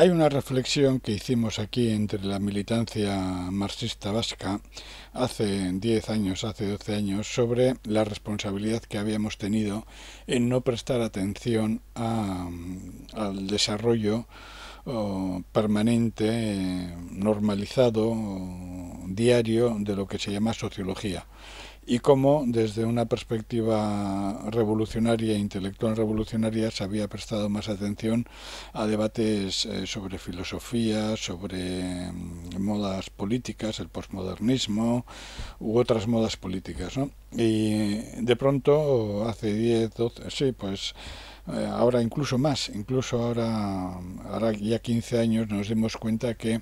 hay una reflexión que hicimos aquí entre la militancia marxista vasca hace 10 años, hace 12 años, sobre la responsabilidad que habíamos tenido en no prestar atención mm, al desarrollo permanente, normalizado, diario de lo que se llama sociología y cómo desde una perspectiva revolucionaria, intelectual revolucionaria, se había prestado más atención a debates eh, sobre filosofía, sobre mm, modas políticas, el posmodernismo u otras modas políticas. Y de pronto, hace 10, 12, sí, pues eh, ahora incluso más, incluso ahora, ahora ya 15 años nos dimos cuenta que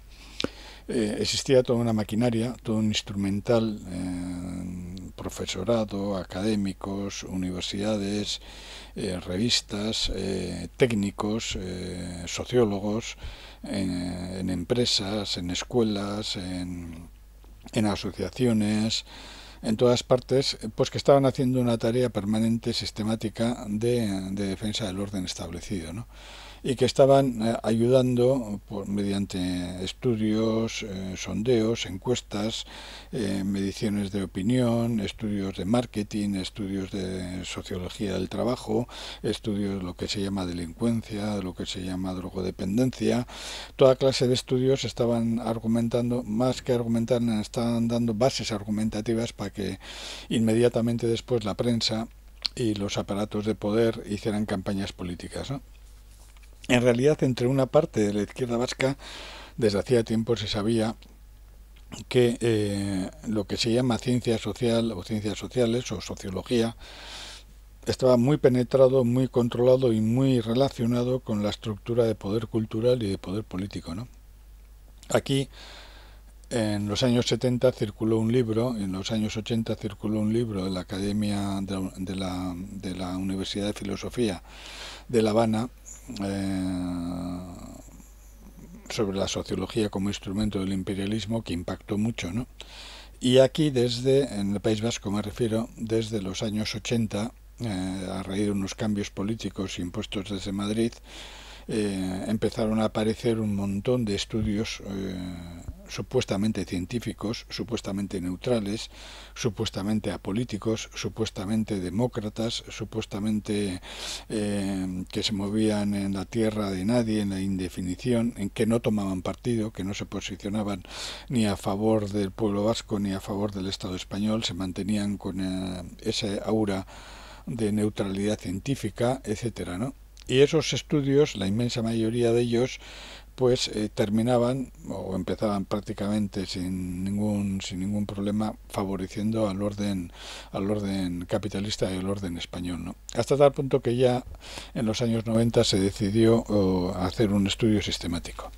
eh, existía toda una maquinaria, todo un instrumental profesorado, académicos, universidades, eh, revistas, eh, técnicos, eh, sociólogos, en, empresas, en escuelas, en, asociaciones, en todas partes, pues que estaban haciendo una tarea permanente, sistemática, de, de defensa del orden establecido. ¿no? y que estaban eh, ayudando mediante estudios, eh, sondeos, encuestas, eh, mediciones de opinión, estudios de marketing, estudios de sociología del trabajo, estudios de lo que se llama delincuencia, de lo que se llama drogodependencia, toda clase de estudios estaban argumentando, más que argumentar, estaban dando bases argumentativas para que inmediatamente después la prensa y los aparatos de poder hicieran campañas políticas. En realidad, entre una parte de la izquierda vasca, desde hacía tiempo se sabía que eh, lo que se llama ciencia social o ciencias sociales o sociología estaba muy penetrado, muy controlado y muy relacionado con la estructura de poder cultural y de poder político. Aquí, en los años 70 circuló un libro, en los años 80 circuló un libro de la Academia de la, de la Universidad de Filosofía de La Habana, eh, sobre la sociología como instrumento del imperialismo que impactó mucho, ¿no? Y aquí desde, en el País Vasco me refiero, desde los años 80, eh, a raíz de unos cambios políticos e impuestos desde Madrid, eh, empezaron a aparecer un montón de estudios eh, supuestamente científicos, supuestamente neutrales, supuestamente apolíticos, supuestamente demócratas, supuestamente eh, que se movían en la tierra de nadie, en la indefinición, en que no tomaban partido, que no se posicionaban ni a favor del pueblo vasco ni a favor del Estado español, se mantenían con esa aura de neutralidad científica, etcétera, ¿no? Y esos estudios, la inmensa mayoría de ellos, pues eh, terminaban o empezaban prácticamente sin ningún sin ningún problema favoreciendo al orden al orden capitalista y al orden español hasta tal punto que ya en los años 90 se decidió hacer un estudio sistemático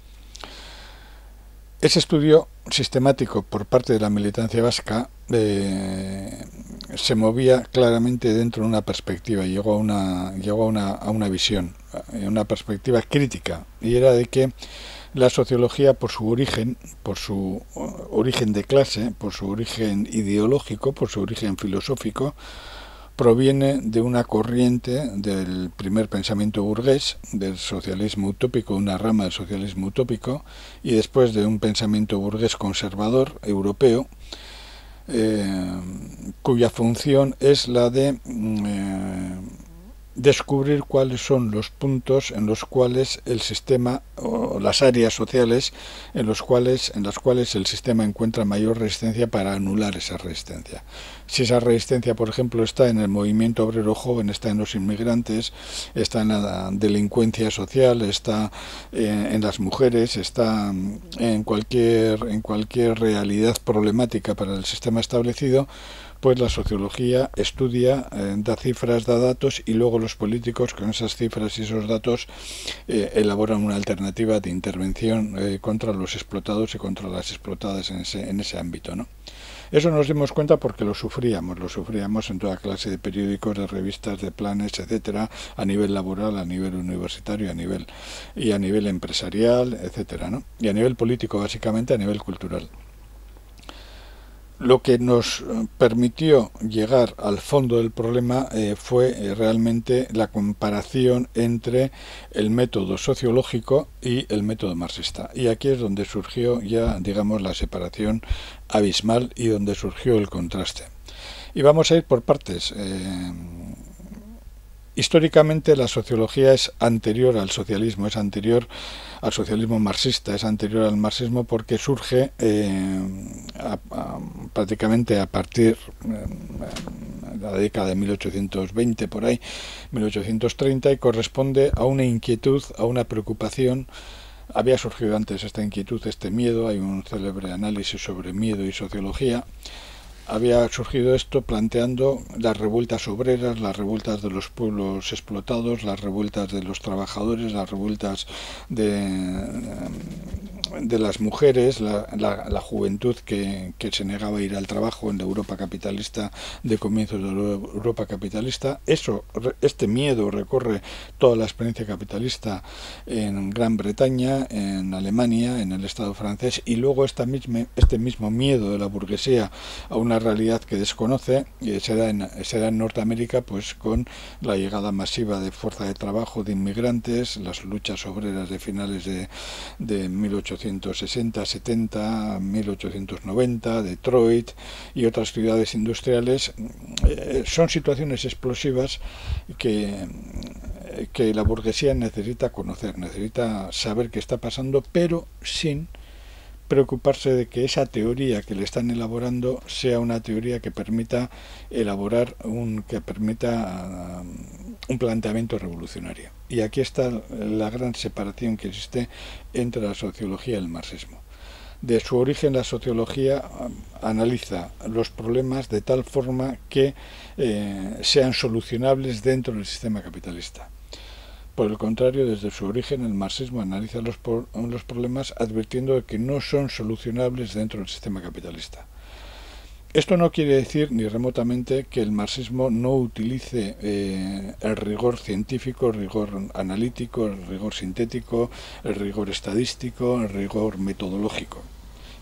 ese estudio sistemático por parte de la militancia vasca eh, se movía claramente dentro de una perspectiva, llegó a una, llegó a una, visión, a eh, una perspectiva crítica, y era de que la sociología por su origen, por su origen de clase, por su origen ideológico, por su origen filosófico, proviene de una corriente del primer pensamiento burgués, del socialismo utópico, una rama del socialismo utópico, y después de un pensamiento burgués conservador europeo, eh, cuya función es la de mm, eh, descubrir cuáles son los puntos en los cuales el sistema o las áreas sociales en los cuales en las cuales el sistema encuentra mayor resistencia para anular esa resistencia. Si esa resistencia, por ejemplo, está en el movimiento obrero joven, está en los inmigrantes, está en la delincuencia social, está eh, en, las mujeres, está en cualquier en cualquier realidad problemática para el sistema establecido, pues la sociología estudia, eh, da cifras, da datos y luego los políticos con esas cifras y esos datos eh, elaboran una alternativa de intervención eh, contra los explotados y contra las explotadas en ese, en ese ámbito, ¿no? Eso nos dimos cuenta porque lo sufríamos, lo sufríamos en toda clase de periódicos, de revistas, de planes, etcétera, a nivel laboral, a nivel universitario, a nivel y a nivel empresarial, etcétera, ¿no? Y a nivel político, básicamente, a nivel cultural lo que nos eh, permitió llegar al fondo del problema eh, fue eh, realmente la comparación entre el método sociológico y el método marxista. Y aquí es donde surgió ya, digamos, la separación abismal y donde surgió el contraste. Y vamos a ir por partes. históricamente la sociología es anterior al socialismo, es anterior al socialismo marxista, es anterior al marxismo porque surge eh, prácticamente a partir de eh, la década de 1820 por ahí, 1830 y corresponde a una inquietud, a una preocupación había surgido antes esta inquietud, este miedo, hay un célebre análisis sobre miedo y sociología, había surgido esto planteando las revueltas obreras, las revueltas de los pueblos explotados, las revueltas de los trabajadores, las revueltas de, de las mujeres, la, juventud que, se negaba a ir al trabajo en la Europa capitalista de comienzos de Europa capitalista. Eso, este miedo recorre toda la experiencia capitalista en Gran Bretaña, en Alemania, en el Estado francés y luego esta misma, este mismo miedo de la burguesía a una realidad que desconoce y se da, en, en Norteamérica pues con la llegada masiva de fuerza de trabajo de inmigrantes, las luchas obreras de finales de, 1860, 70, 1890, Detroit y otras ciudades industriales, eh, son situaciones explosivas que que la burguesía necesita conocer, necesita saber qué está pasando, pero sin preocuparse de que esa teoría que le están elaborando sea una teoría que permita elaborar un que permita um, un planteamiento revolucionario. Y aquí está la gran separación que existe entre la sociología y el marxismo. De su origen la sociología um, analiza los problemas de tal forma que eh, sean solucionables dentro del sistema capitalista por el contrario, desde su origen el marxismo analiza los, los problemas advirtiendo que no son solucionables dentro del sistema capitalista. Esto no quiere decir ni remotamente que el marxismo no utilice eh, el rigor científico, el rigor analítico, el rigor sintético, el rigor estadístico, el rigor metodológico.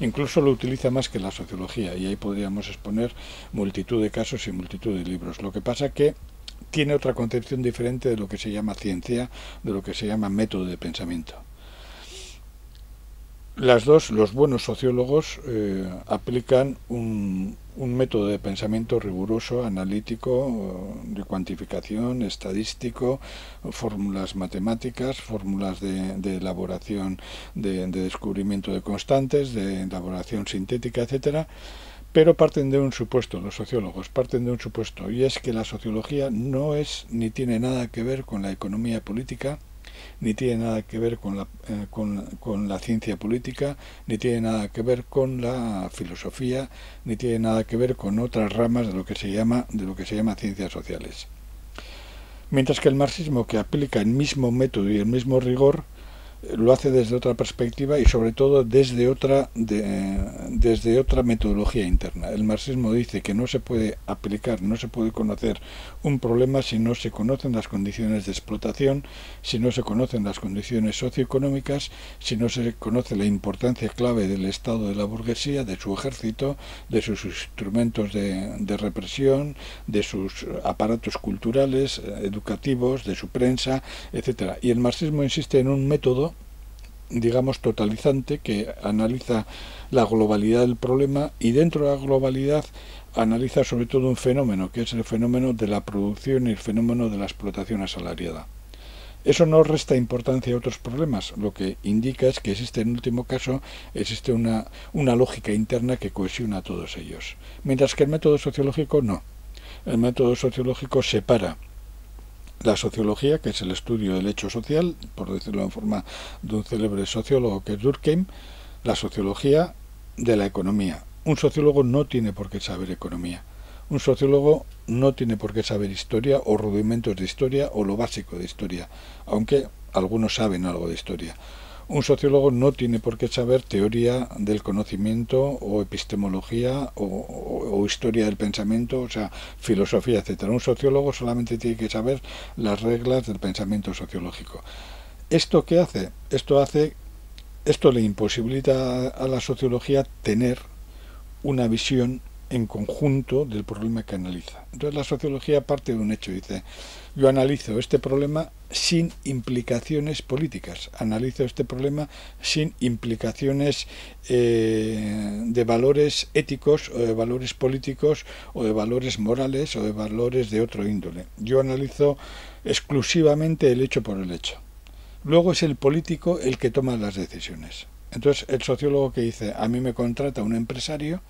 Incluso lo utiliza más que la sociología y ahí podríamos exponer multitud de casos y multitud de libros. Lo que pasa que tiene otra concepción diferente de lo que se llama ciencia, de lo que se llama método de pensamiento. Las dos, los buenos sociólogos eh, aplican un, método de pensamiento riguroso, analítico, de cuantificación, estadístico, fórmulas matemáticas, fórmulas de, elaboración, de descubrimiento de constantes, de elaboración sintética, etcétera pero parten de un supuesto, los sociólogos parten de un supuesto, y es que la sociología no es ni tiene nada que ver con la economía política, ni tiene nada que ver con la, eh, la ciencia política, ni tiene nada que ver con la filosofía, ni tiene nada que ver con otras ramas de lo que se llama, de lo que se llama ciencias sociales. Mientras que el marxismo, que aplica el mismo método y el mismo rigor, lo hace desde otra perspectiva y sobre todo desde otra de, desde otra metodología interna. El marxismo dice que no se puede aplicar, no se puede conocer un problema si no se conocen las condiciones de explotación, si no se conocen las condiciones socioeconómicas, si no se conoce la importancia clave del Estado de la burguesía, de su ejército, de sus instrumentos de, de represión, de sus aparatos culturales, eh, educativos, de su prensa, etcétera. Y el marxismo insiste en un método digamos, totalizante que analiza la globalidad del problema y dentro de la globalidad analiza sobre todo un fenómeno, que es el fenómeno de la producción y el fenómeno de la explotación asalariada. Eso no resta importancia a otros problemas, lo que indica es que existe en último caso existe una, una lógica interna que cohesiona a todos ellos. Mientras que el método sociológico no. El método sociológico separa la sociología, que es el estudio del hecho social, por decirlo en forma de un célebre sociólogo que es Durkheim, la sociología de la economía. Un sociólogo no tiene por qué saber economía. Un sociólogo no tiene por qué saber historia o rudimentos de historia o lo básico de historia, aunque algunos saben algo de historia. Un sociólogo no tiene por qué saber teoría del conocimiento o epistemología o, historia del pensamiento, o sea, filosofía, etcétera. Un sociólogo solamente tiene que saber las reglas del pensamiento sociológico. ¿Esto qué hace? Esto hace esto le imposibilita a la sociología tener una visión en conjunto del problema que analiza. Entonces la sociología parte de un hecho, dice, yo analizo este problema sin implicaciones políticas, analizo este problema sin implicaciones eh, de valores éticos o de valores políticos o de valores morales o de valores de otro índole. Yo analizo exclusivamente el hecho por el hecho. Luego es el político el que toma las decisiones. Entonces el sociólogo que dice, a mí me contrata un empresario,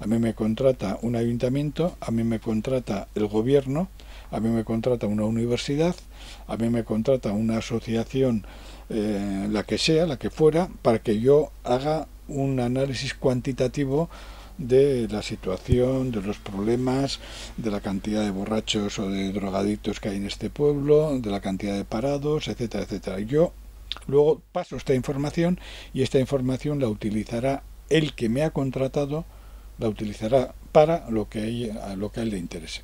a mí me contrata un ayuntamiento, a mí me contrata el gobierno, a mí me contrata una universidad, a mí me contrata una asociación, eh, la que sea, la que fuera, para que yo haga un análisis cuantitativo de la situación, de los problemas, de la cantidad de borrachos o de drogadictos que hay en este pueblo, de la cantidad de parados, etcétera, etcétera. Yo luego paso esta información y esta información la utilizará el que me ha contratado la utilizará para lo que, a lo que él le interese.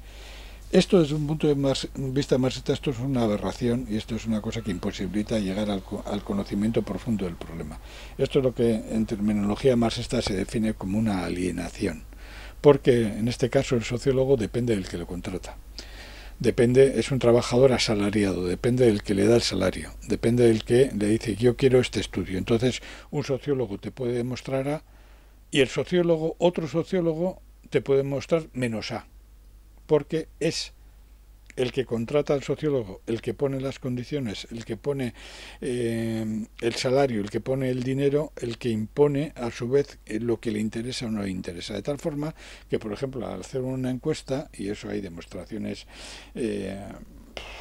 Esto desde un punto de vista marxista, esto es una aberración y esto es una cosa que imposibilita llegar al, conocimiento profundo del problema. Esto es lo que en terminología marxista se define como una alienación, porque en este caso el sociólogo depende del que lo contrata. Depende, es un trabajador asalariado, depende del que le da el salario, depende del que le dice yo quiero este estudio. Entonces un sociólogo te puede demostrar a y el sociólogo, otro sociólogo, te puede mostrar menos A, porque es el que contrata al sociólogo, el que pone las condiciones, el que pone eh, el salario, el que pone el dinero, el que impone a su vez eh, lo que le interesa o no le interesa. De tal forma que, por ejemplo, al hacer una encuesta, y eso hay demostraciones eh,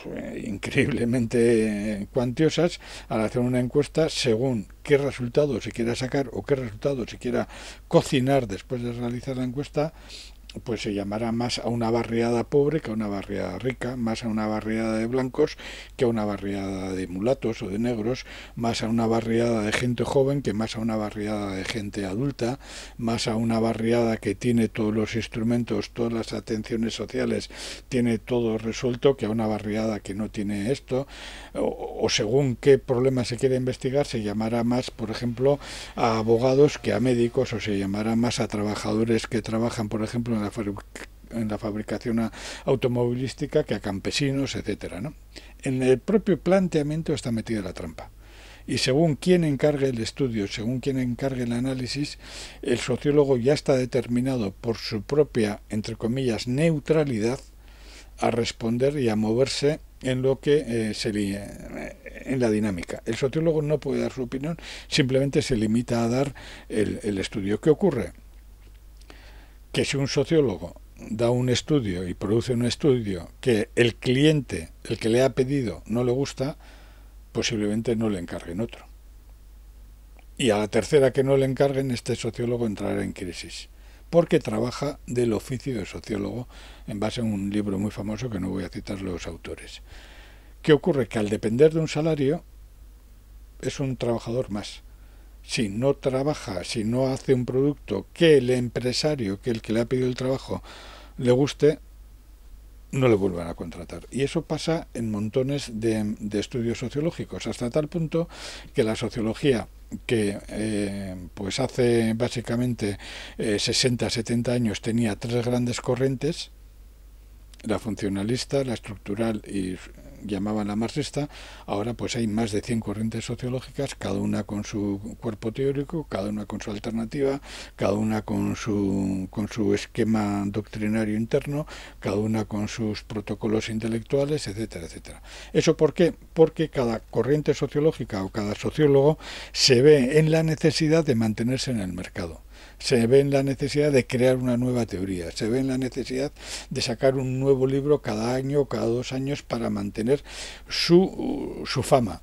eh, increíblemente cuantiosas al hacer una encuesta según qué resultado se quiera sacar o qué resultado se quiera cocinar después de realizar la encuesta pues se llamará más a una barriada pobre que a una barriada rica, más a una barriada de blancos que a una barriada de mulatos o de negros, más a una barriada de gente joven que más a una barriada de gente adulta, más a una barriada que tiene todos los instrumentos, todas las atenciones sociales, tiene todo resuelto que a una barriada que no tiene esto, o, según qué problema se quiere investigar, se llamará más, por ejemplo, a abogados que a médicos, o se llamará más a trabajadores que trabajan, por ejemplo, en la, fabricación automovilística que a campesinos, etcétera. ¿no? En el propio planteamiento está metida la trampa. Y según quien encargue el estudio, según quien encargue el análisis, el sociólogo ya está determinado por su propia, entre comillas, neutralidad a responder y a moverse en lo que eh, en la dinámica. El sociólogo no puede dar su opinión, simplemente se limita a dar el, el estudio. que ocurre? que si un sociólogo da un estudio y produce un estudio que el cliente, el que le ha pedido, no le gusta, posiblemente no le encarguen otro. Y a la tercera que no le encarguen, este sociólogo entrará en crisis, porque trabaja del oficio de sociólogo en base a un libro muy famoso que no voy a citar los autores. ¿Qué ocurre? Que al depender de un salario, es un trabajador más si no trabaja, si no hace un producto que el empresario, que el que le ha pedido el trabajo, le guste, no le vuelvan a contratar. Y eso pasa en montones de, estudios sociológicos, hasta tal punto que la sociología que eh, pues hace básicamente 60, eh, 70 años tenía tres grandes corrientes, la funcionalista, la estructural y llamaban la marxista, ahora pues hay más de 100 corrientes sociológicas, cada una con su cuerpo teórico, cada una con su alternativa, cada una con su, con su esquema doctrinario interno, cada una con sus protocolos intelectuales, etcétera, etcétera. ¿Eso por qué? Porque cada corriente sociológica o cada sociólogo se ve en la necesidad de mantenerse en el mercado se ve en la necesidad de crear una nueva teoría, se ve en la necesidad de sacar un nuevo libro cada año o cada dos años para mantener su, su fama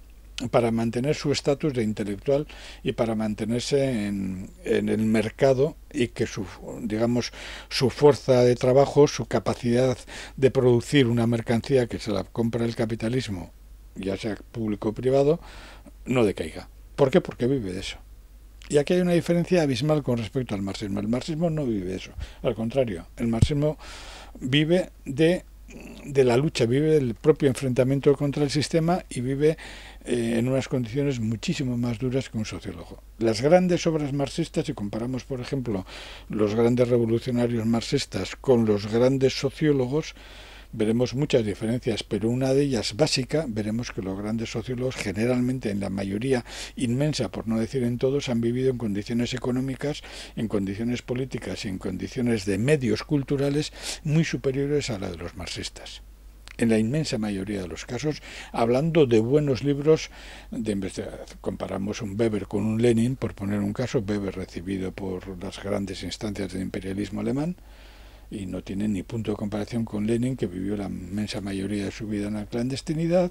para mantener su estatus de intelectual y para mantenerse en, en, el mercado y que su digamos su fuerza de trabajo, su capacidad de producir una mercancía que se la compra el capitalismo, ya sea público o privado, no decaiga. ¿Por qué? Porque vive de eso. Y aquí hay una diferencia abismal con respecto al marxismo. El marxismo no vive eso. Al contrario, el marxismo vive de, de la lucha, vive del propio enfrentamiento contra el sistema y vive eh, en unas condiciones muchísimo más duras que un sociólogo. Las grandes obras marxistas, si comparamos, por ejemplo, los grandes revolucionarios marxistas con los grandes sociólogos, veremos muchas diferencias, pero una de ellas básica, veremos que los grandes sociólogos generalmente en la mayoría inmensa, por no decir en todos, han vivido en condiciones económicas, en condiciones políticas y en condiciones de medios culturales muy superiores a la de los marxistas en la inmensa mayoría de los casos, hablando de buenos libros de Comparamos un Weber con un Lenin, por poner un caso, Weber recibido por las grandes instancias del imperialismo alemán, y no tiene ni punto de comparación con Lenin, que vivió la inmensa mayoría de su vida en la clandestinidad,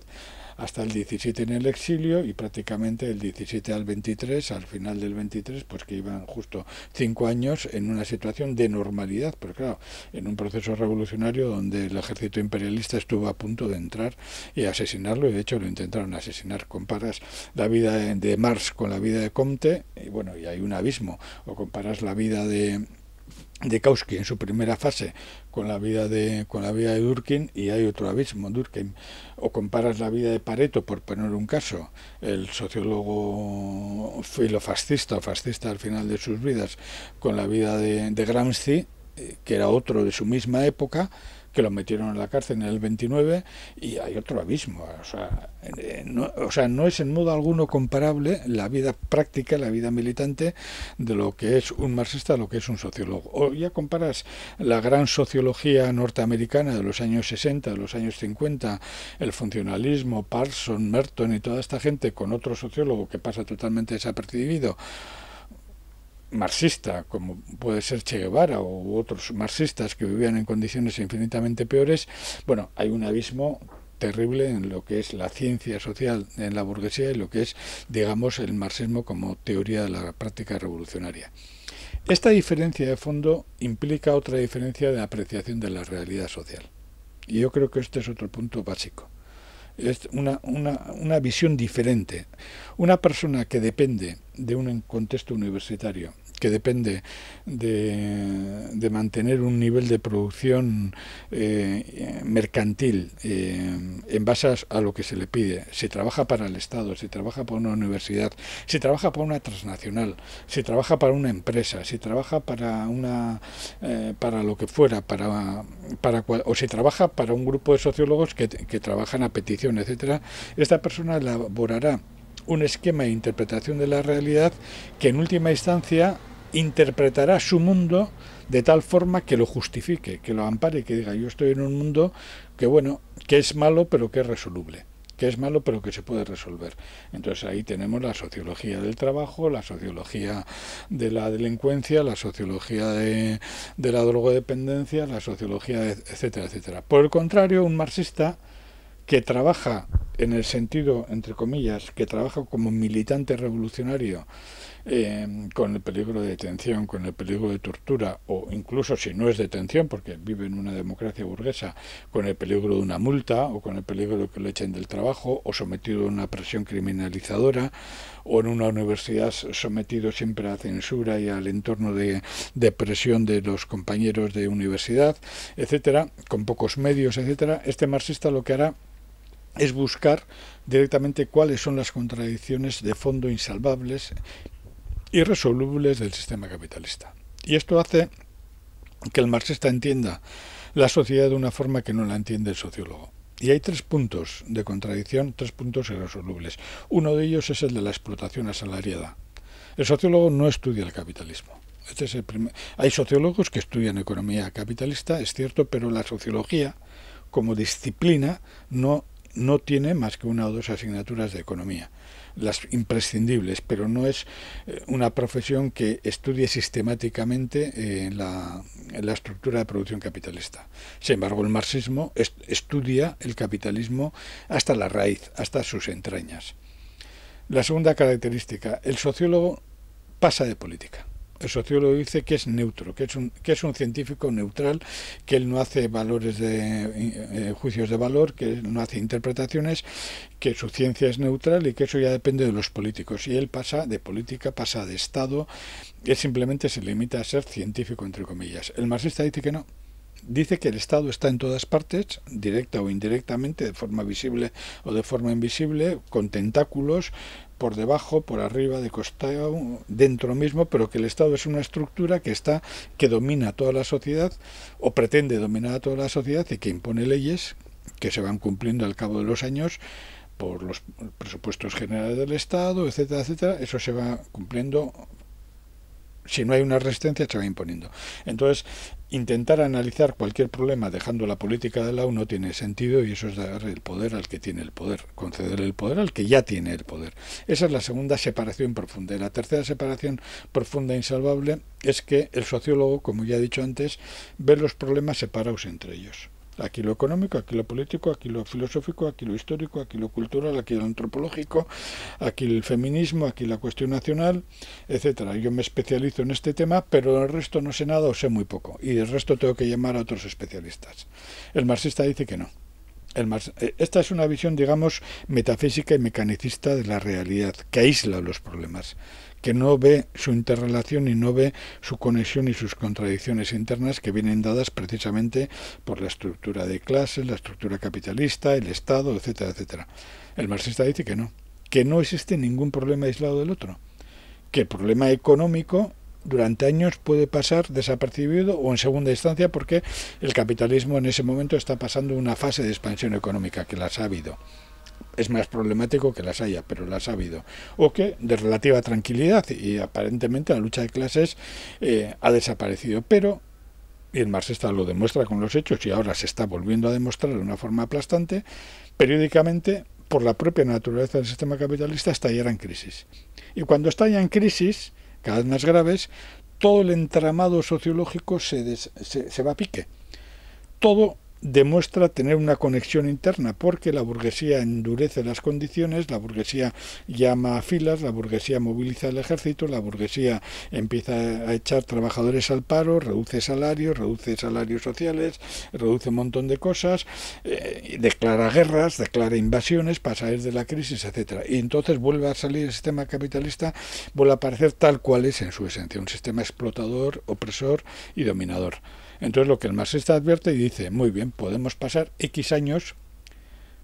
hasta el 17 en el exilio y prácticamente el 17 al 23, al final del 23, pues que iban justo cinco años en una situación de normalidad, pero claro, en un proceso revolucionario donde el ejército imperialista estuvo a punto de entrar y asesinarlo, y de hecho lo intentaron asesinar. Comparas la vida de Marx con la vida de Comte, y bueno, y hay un abismo, o comparas la vida de de Kautsky en su primera fase con la vida de con la vida de Durkheim y hay otro abismo Durkin o comparas la vida de Pareto por poner un caso el sociólogo filofascista o fascista al final de sus vidas con la vida de, de Gramsci eh, que era otro de su misma época que lo metieron en la cárcel en el 29, y hay otro abismo. O sea, no, es en modo alguno comparable la vida práctica, la vida militante, de lo que es un marxista a lo que es un sociólogo. O ya comparas la gran sociología norteamericana de los años 60, de los años 50, el funcionalismo, Parson, Merton y toda esta gente con otro sociólogo que pasa totalmente desapercibido marxista, como puede ser Che Guevara u otros marxistas que vivían en condiciones infinitamente peores, bueno, hay un abismo terrible en lo que es la ciencia social en la burguesía y lo que es, digamos, el marxismo como teoría de la práctica revolucionaria. Esta diferencia de fondo implica otra diferencia de apreciación de la realidad social. Y yo creo que este es otro punto básico. Es una, una, una visión diferente. Una persona que depende de un contexto universitario que depende de, mantener un nivel de producción eh, mercantil eh, en base a lo que se le pide. si trabaja para el Estado, si trabaja para una universidad, si trabaja para una transnacional, si trabaja para una empresa, si trabaja para una eh, para lo que fuera, para, para o si trabaja para un grupo de sociólogos que, que trabajan a petición, etcétera. Esta persona elaborará un esquema de interpretación de la realidad que en última instancia interpretará su mundo de tal forma que lo justifique, que lo ampare, que diga yo estoy en un mundo que bueno, que es malo pero que es resoluble que es malo pero que se puede resolver. Entonces ahí tenemos la sociología del trabajo, la sociología de la delincuencia, la sociología de, de la drogodependencia, la sociología, de, etcétera, etcétera. Por el contrario, un marxista que trabaja en el sentido, entre comillas, que trabaja como militante revolucionario eh, con el peligro de detención, con el peligro de tortura, o incluso si no es detención, porque vive en una democracia burguesa, con el peligro de una multa, o con el peligro de que le echen del trabajo, o sometido a una presión criminalizadora, o en una universidad sometido siempre a censura y al entorno de, de presión de los compañeros de universidad, etcétera, con pocos medios, etcétera, este marxista lo que hará es buscar directamente cuáles son las contradicciones de fondo insalvables, irresolubles del sistema capitalista. Y esto hace que el marxista entienda la sociedad de una forma que no la entiende el sociólogo. Y hay tres puntos de contradicción, tres puntos irresolubles. Uno de ellos es el de la explotación asalariada. El sociólogo no estudia el capitalismo. Este es Hay sociólogos que estudian economía capitalista, es cierto, pero la sociología como disciplina no no tiene más que una o dos asignaturas de economía, las imprescindibles, pero no es eh, una profesión que estudie sistemáticamente eh, la, estructura de producción capitalista. Sin embargo, el marxismo estudia el capitalismo hasta la raíz, hasta sus entrañas. La segunda característica, el sociólogo pasa de política el sociólogo dice que es neutro, que es un, que es un científico neutral, que él no hace valores de eh, eh, juicios de valor, que no hace interpretaciones, que su ciencia es neutral y que eso ya depende de los políticos. Y él pasa de política, pasa de Estado, él simplemente se limita a ser científico, entre comillas. El marxista dice que no, dice que el Estado está en todas partes, directa o indirectamente, de forma visible o de forma invisible, con tentáculos por debajo, por arriba, de costado, dentro mismo, pero que el Estado es una estructura que está que domina toda la sociedad o pretende dominar a toda la sociedad y que impone leyes que se van cumpliendo al cabo de los años por los presupuestos generales del Estado, etcétera, etcétera, eso se va cumpliendo si no hay una resistencia se va imponiendo. Entonces, Intentar analizar cualquier problema dejando la política de lado no tiene sentido y eso es dar el poder al que tiene el poder, conceder el poder al que ya tiene el poder. Esa es la segunda separación profunda. Y la tercera separación profunda e insalvable es que el sociólogo, como ya he dicho antes, ve los problemas separados entre ellos. Aquí lo económico, aquí lo político, aquí lo filosófico, aquí lo histórico, aquí lo cultural, aquí lo antropológico, aquí el feminismo, aquí la cuestión nacional, etcétera. Yo me especializo en este tema, pero el resto no sé nada o sé muy poco. Y del resto tengo que llamar a otros especialistas. El marxista dice que no. El eh, Esta es una visión, digamos, metafísica y mecanicista de la realidad, que aísla los problemas, que no ve su interrelación y no ve su conexión y sus contradicciones internas que vienen dadas precisamente por la estructura de clases, la estructura capitalista, el Estado, etcétera, etcétera. El marxista dice que no, que no existe ningún problema aislado del otro, que el problema económico durante años puede pasar desapercibido o en segunda instancia porque el capitalismo en ese momento está pasando una fase de expansión económica que las ha habido es más problemático que las haya, pero las ha habido. O que de relativa tranquilidad y aparentemente la lucha de clases eh, ha desaparecido, pero y el marxista lo demuestra con los hechos y ahora se está volviendo a demostrar de una forma aplastante, periódicamente, por la propia naturaleza del sistema capitalista, estallará en crisis. Y cuando estallan crisis, cada vez más graves, todo el entramado sociológico se, se va a pique. Todo demuestra tener una conexión interna, porque la burguesía endurece las condiciones, la burguesía llama a filas, la burguesía moviliza el ejército, la burguesía empieza a echar trabajadores al paro, reduce salarios, reduce salarios sociales, reduce un montón de cosas, eh, declara guerras, declara invasiones para salir de la crisis, etcétera. Y entonces vuelve a salir el sistema capitalista, vuelve a aparecer tal cual es en su esencia, un sistema explotador, opresor y dominador. Entonces lo que el marxista advierte y dice, muy bien, podemos pasar X años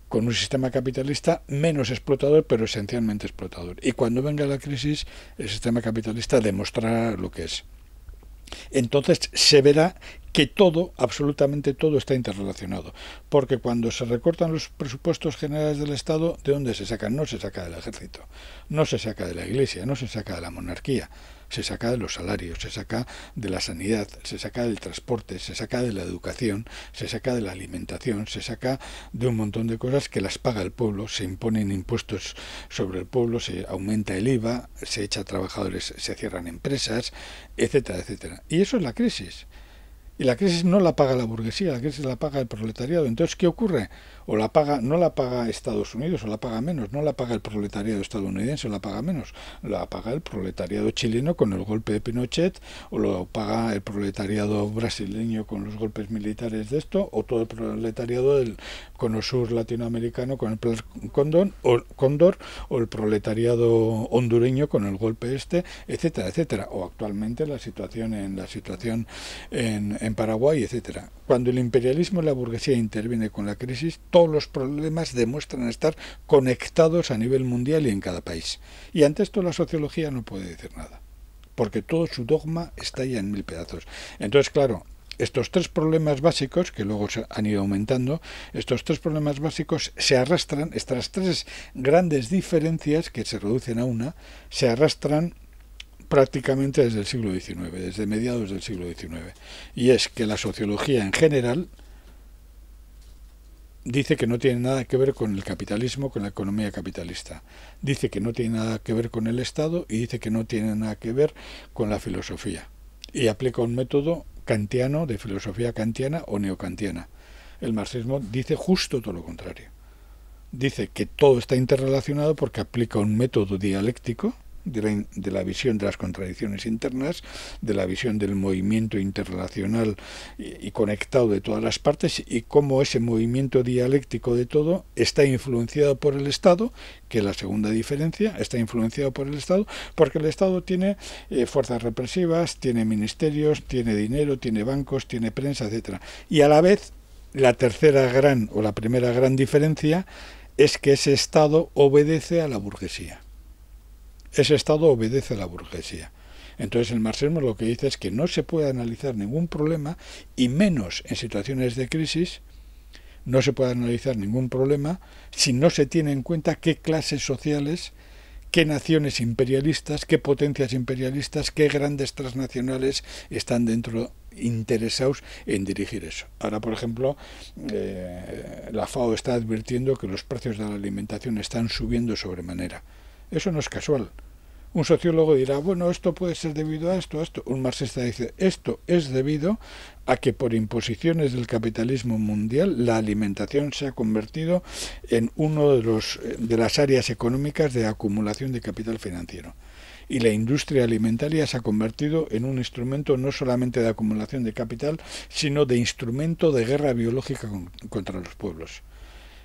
con un sistema capitalista menos explotador, pero esencialmente explotador. Y cuando venga la crisis, el sistema capitalista demostrará lo que es. Entonces se verá que todo, absolutamente todo, está interrelacionado. Porque cuando se recortan los presupuestos generales del Estado, ¿de dónde se saca? No se saca del ejército, no se saca de la Iglesia, no se saca de la monarquía, se saca de los salarios, se saca de la sanidad, se saca del transporte, se saca de la educación, se saca de la alimentación, se saca de un montón de cosas que las paga el pueblo, se imponen impuestos sobre el pueblo, se aumenta el IVA, se echa trabajadores, se cierran empresas, etcétera, etcétera. Y eso es la crisis. Y la crisis no la paga la burguesía, la crisis la paga el proletariado. Entonces, ¿qué ocurre? o la paga, no la paga Estados Unidos, o la paga menos, no la paga el proletariado estadounidense, o la paga menos, la paga el proletariado chileno con el golpe de Pinochet, o lo paga el proletariado brasileño con los golpes militares de esto, o todo el proletariado del cono sur latinoamericano con el cóndor, o, o el proletariado hondureño con el golpe este, etcétera, etcétera, o actualmente la situación en la situación en, en Paraguay, etcétera. Cuando el imperialismo y la burguesía interviene con la crisis, todos los problemas demuestran estar conectados a nivel mundial y en cada país. Y ante esto la sociología no puede decir nada, porque todo su dogma está ya en mil pedazos. Entonces, claro, estos tres problemas básicos, que luego se han ido aumentando, estos tres problemas básicos se arrastran, estas tres grandes diferencias que se reducen a una, se arrastran prácticamente desde el siglo XIX, desde mediados del siglo XIX. Y es que la sociología en general dice que no tiene nada que ver con el capitalismo, con la economía capitalista. Dice que no tiene nada que ver con el Estado y dice que no tiene nada que ver con la filosofía. Y aplica un método kantiano, de filosofía kantiana o neokantiana. El marxismo dice justo todo lo contrario. Dice que todo está interrelacionado porque aplica un método dialéctico, de la, visión de las contradicciones internas, de la visión del movimiento interrelacional y, conectado de todas las partes y cómo ese movimiento dialéctico de todo está influenciado por el Estado, que es la segunda diferencia, está influenciado por el Estado, porque el Estado tiene eh, fuerzas represivas, tiene ministerios, tiene dinero, tiene bancos, tiene prensa, etcétera. Y a la vez, la tercera gran o la primera gran diferencia es que ese Estado obedece a la burguesía. Ese Estado obedece a la burguesía. Entonces el marxismo lo que dice es que no se puede analizar ningún problema y menos en situaciones de crisis, no se puede analizar ningún problema si no se tiene en cuenta qué clases sociales, qué naciones imperialistas, qué potencias imperialistas, qué grandes transnacionales están dentro interesados en dirigir eso. Ahora, por ejemplo, eh, la FAO está advirtiendo que los precios de la alimentación están subiendo sobremanera. Eso no es casual. Un sociólogo dirá, bueno, esto puede ser debido a esto, a esto. Un marxista dice, esto es debido a que por imposiciones del capitalismo mundial la alimentación se ha convertido en uno de, de las áreas económicas de acumulación de capital financiero. Y la industria alimentaria se ha convertido en un instrumento no solamente de acumulación de capital, sino de instrumento de guerra biológica contra los pueblos.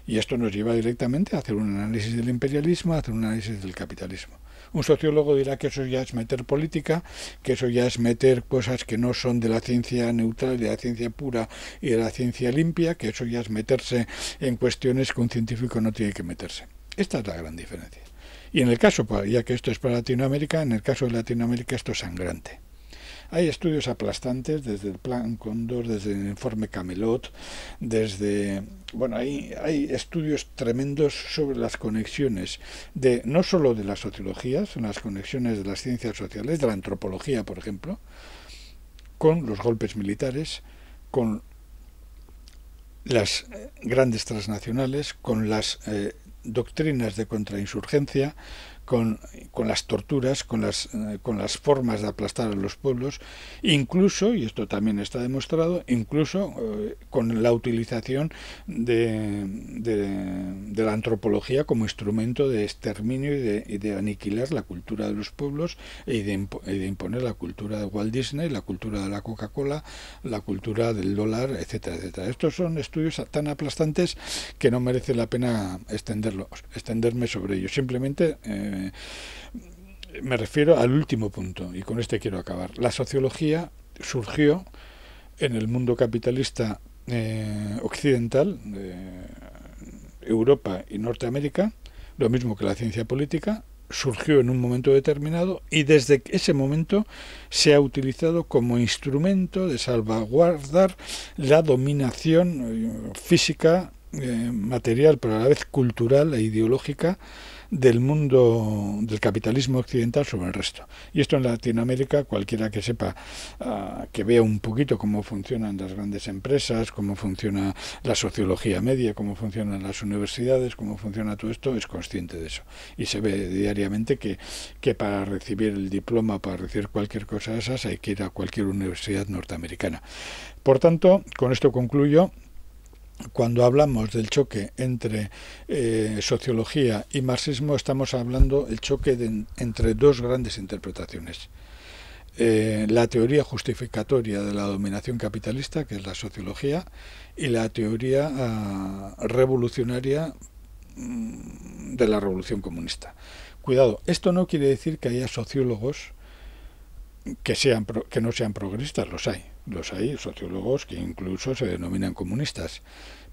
Y esto nos lleva directamente a hacer un análisis del imperialismo, a hacer un análisis del capitalismo. Un sociólogo dirá que eso ya es meter política, que eso ya es meter cosas que no son de la ciencia neutral, de la ciencia pura y de la ciencia limpia, que eso ya es meterse en cuestiones que un científico no tiene que meterse. Esta es la gran diferencia. Y en el caso, pues, ya que esto es para Latinoamérica, en el caso de Latinoamérica esto es sangrante. Hay estudios aplastantes desde el Plan Condor, desde el informe Camelot, desde... Bueno, hay, hay estudios tremendos sobre las conexiones de no solo de la sociología, son las conexiones de las ciencias sociales, de la antropología, por ejemplo, con los golpes militares, con las eh, grandes transnacionales, con las eh, doctrinas de contrainsurgencia, con, las torturas, con las, eh, con las formas de aplastar a los pueblos, incluso, y esto también está demostrado, incluso eh, con la utilización de, de, la antropología como instrumento de exterminio y de, de aniquilar la cultura de los pueblos y de, imponer la cultura de Walt Disney, la cultura de la Coca-Cola, la cultura del dólar, etcétera, etcétera. Estos son estudios tan aplastantes que no merece la pena extenderlos, extenderme sobre ellos. Simplemente eh, me refiero al último punto, y con este quiero acabar. La sociología surgió en el mundo capitalista eh, occidental, Europa y Norteamérica, lo mismo que la ciencia política, surgió en un momento determinado y desde ese momento se ha utilizado como instrumento de salvaguardar la dominación eh, física, eh, material, pero a la vez cultural e ideológica del mundo del capitalismo occidental sobre el resto. Y esto en Latinoamérica, cualquiera que sepa, ah, que vea un poquito cómo funcionan las grandes empresas, cómo funciona la sociología media, cómo funcionan las universidades, cómo funciona todo esto, es consciente de eso. Y se ve diariamente que, que para recibir el diploma, para recibir cualquier cosa de esas, hay que ir a cualquier universidad norteamericana. Por tanto, con esto concluyo cuando hablamos del choque entre eh, sociología y marxismo, estamos hablando del choque entre dos grandes interpretaciones. Eh, la teoría justificatoria de la dominación capitalista, que es la sociología, y la teoría ah, revolucionaria mm, de la revolución comunista. Cuidado, esto no quiere decir que haya sociólogos que no sean progresistas, los hay los hay sociólogos que incluso se denominan comunistas.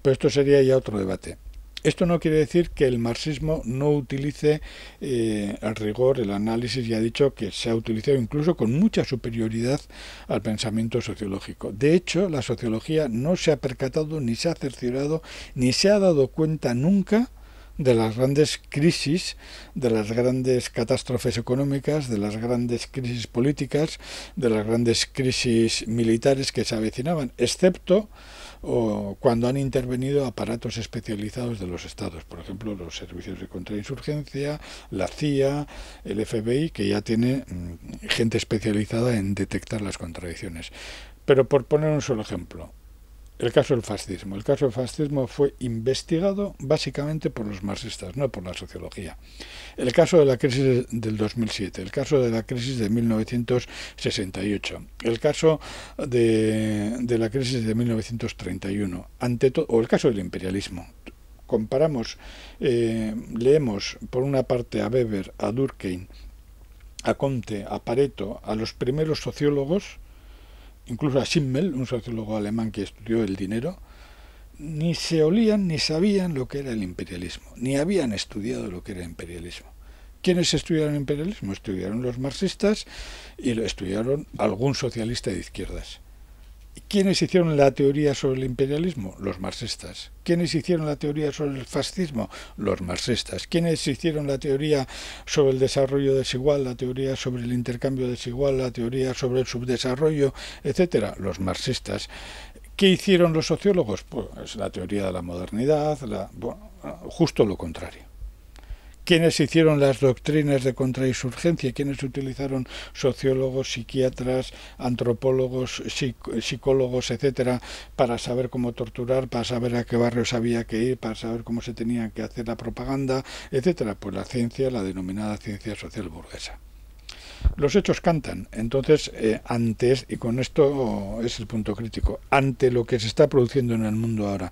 Pero esto sería ya otro debate. Esto no quiere decir que el marxismo no utilice eh, el rigor, el análisis, ya ha dicho que se ha utilizado incluso con mucha superioridad al pensamiento sociológico. De hecho, la sociología no se ha percatado, ni se ha cerciorado, ni se ha dado cuenta nunca de las grandes crisis, de las grandes catástrofes económicas, de las grandes crisis políticas, de las grandes crisis militares que se avecinaban, excepto o cuando han intervenido aparatos especializados de los estados, por ejemplo, los servicios de contrainsurgencia, la CIA, el FBI, que ya tiene mm, gente especializada en detectar las contradicciones. Pero por poner un solo ejemplo, el caso del fascismo. El caso del fascismo fue investigado básicamente por los marxistas, no por la sociología. El caso de la crisis del 2007, el caso de la crisis de 1968, el caso de, la crisis de 1931, ante o el caso del imperialismo. Comparamos, eh, leemos por una parte a Weber, a Durkheim, a Comte, a Pareto, a los primeros sociólogos incluso a Schimmel, un sociólogo alemán que estudió el dinero, ni se olían ni sabían lo que era el imperialismo, ni habían estudiado lo que era el imperialismo. ¿Quiénes estudiaron el imperialismo? Estudiaron los marxistas y lo estudiaron algún socialista de izquierdas. ¿Quiénes hicieron la teoría sobre el imperialismo? Los marxistas. ¿Quiénes hicieron la teoría sobre el fascismo? Los marxistas. ¿Quiénes hicieron la teoría sobre el desarrollo desigual, la teoría sobre el intercambio desigual, la teoría sobre el subdesarrollo, etcétera? Los marxistas. ¿Qué hicieron los sociólogos? Pues la teoría de la modernidad, la, justo lo contrario quienes hicieron las doctrinas de contrainsurgencia, quienes utilizaron sociólogos, psiquiatras, antropólogos, psicólogos, etcétera, para saber cómo torturar, para saber a qué barrios había que ir, para saber cómo se tenía que hacer la propaganda, etcétera. Pues la ciencia, la denominada ciencia social burguesa los hechos cantan. Entonces, eh, antes, y con esto es el punto crítico, ante lo que se está produciendo en el mundo ahora,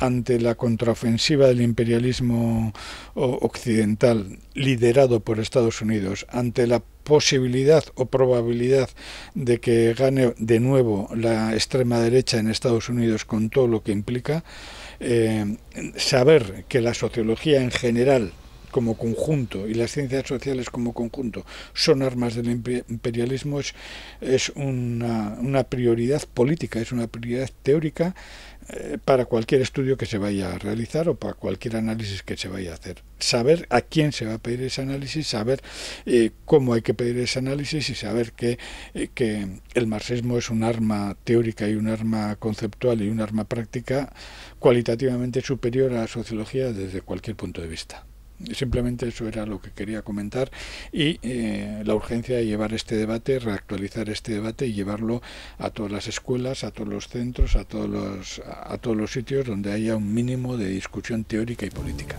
ante la contraofensiva del imperialismo occidental liderado por Estados Unidos, ante la posibilidad o probabilidad de que gane de nuevo la extrema derecha en Estados Unidos con todo lo que implica, eh, saber que la sociología en general como conjunto y las ciencias sociales como conjunto son armas del imperialismo es, una, una, prioridad política, es una prioridad teórica eh, para cualquier estudio que se vaya a realizar o para cualquier análisis que se vaya a hacer. Saber a quién se va a pedir ese análisis, saber eh, cómo hay que pedir ese análisis y saber que, eh, que el marxismo es un arma teórica y un arma conceptual y un arma práctica cualitativamente superior a la sociología desde cualquier punto de vista. Simplemente eso era lo que quería comentar y eh, la urgencia de llevar este debate, reactualizar este debate y llevarlo a todas las escuelas, a todos los centros, a todos a todos los sitios donde haya un mínimo de discusión teórica y política.